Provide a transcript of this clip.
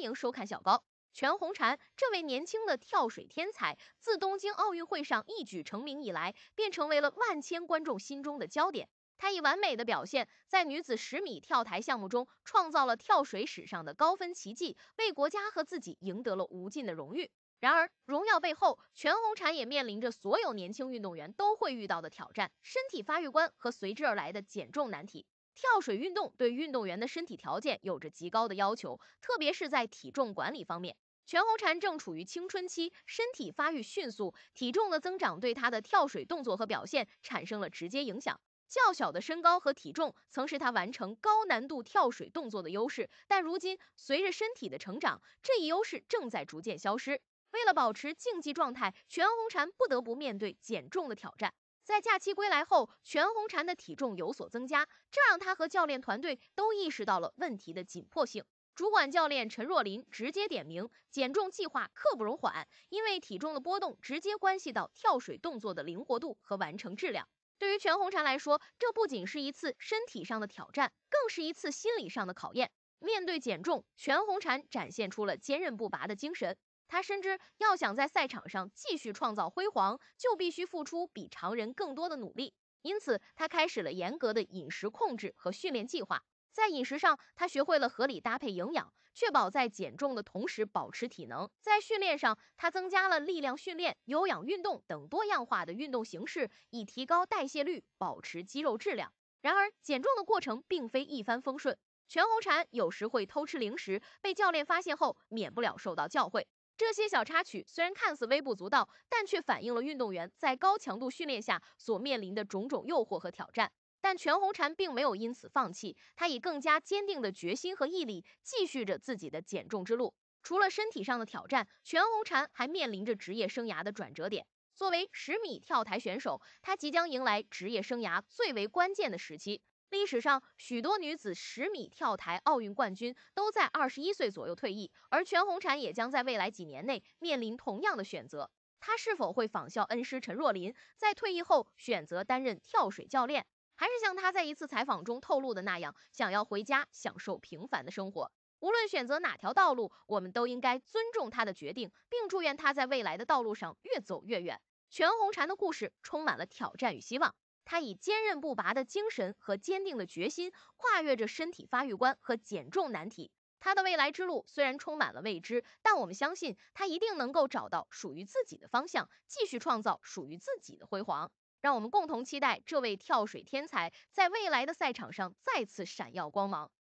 欢迎收看小高。全红婵这位年轻的跳水天才，自东京奥运会上一举成名以来，便成为了万千观众心中的焦点。她以完美的表现，在女子十米跳台项目中创造了跳水史上的高分奇迹，为国家和自己赢得了无尽的荣誉。然而，荣耀背后，全红婵也面临着所有年轻运动员都会遇到的挑战：身体发育观和随之而来的减重难题。跳水运动对运动员的身体条件有着极高的要求，特别是在体重管理方面。全红婵正处于青春期，身体发育迅速，体重的增长对她的跳水动作和表现产生了直接影响。较小的身高和体重曾是她完成高难度跳水动作的优势，但如今随着身体的成长，这一优势正在逐渐消失。为了保持竞技状态，全红婵不得不面对减重的挑战。在假期归来后，全红婵的体重有所增加，这让她和教练团队都意识到了问题的紧迫性。主管教练陈若琳直接点名，减重计划刻不容缓，因为体重的波动直接关系到跳水动作的灵活度和完成质量。对于全红婵来说，这不仅是一次身体上的挑战，更是一次心理上的考验。面对减重，全红婵展现出了坚韧不拔的精神。他深知要想在赛场上继续创造辉煌，就必须付出比常人更多的努力。因此，他开始了严格的饮食控制和训练计划。在饮食上，他学会了合理搭配营养，确保在减重的同时保持体能。在训练上，他增加了力量训练、有氧运动等多样化的运动形式，以提高代谢率，保持肌肉质量。然而，减重的过程并非一帆风顺。全红婵有时会偷吃零食，被教练发现后，免不了受到教诲。这些小插曲虽然看似微不足道，但却反映了运动员在高强度训练下所面临的种种诱惑和挑战。但全红婵并没有因此放弃，她以更加坚定的决心和毅力，继续着自己的减重之路。除了身体上的挑战，全红婵还面临着职业生涯的转折点。作为十米跳台选手，她即将迎来职业生涯最为关键的时期。历史上许多女子十米跳台奥运冠军都在二十一岁左右退役，而全红婵也将在未来几年内面临同样的选择。她是否会仿效恩师陈若琳，在退役后选择担任跳水教练，还是像她在一次采访中透露的那样，想要回家享受平凡的生活？无论选择哪条道路，我们都应该尊重她的决定，并祝愿她在未来的道路上越走越远。全红婵的故事充满了挑战与希望。他以坚韧不拔的精神和坚定的决心，跨越着身体发育关和减重难题。他的未来之路虽然充满了未知，但我们相信他一定能够找到属于自己的方向，继续创造属于自己的辉煌。让我们共同期待这位跳水天才在未来的赛场上再次闪耀光芒。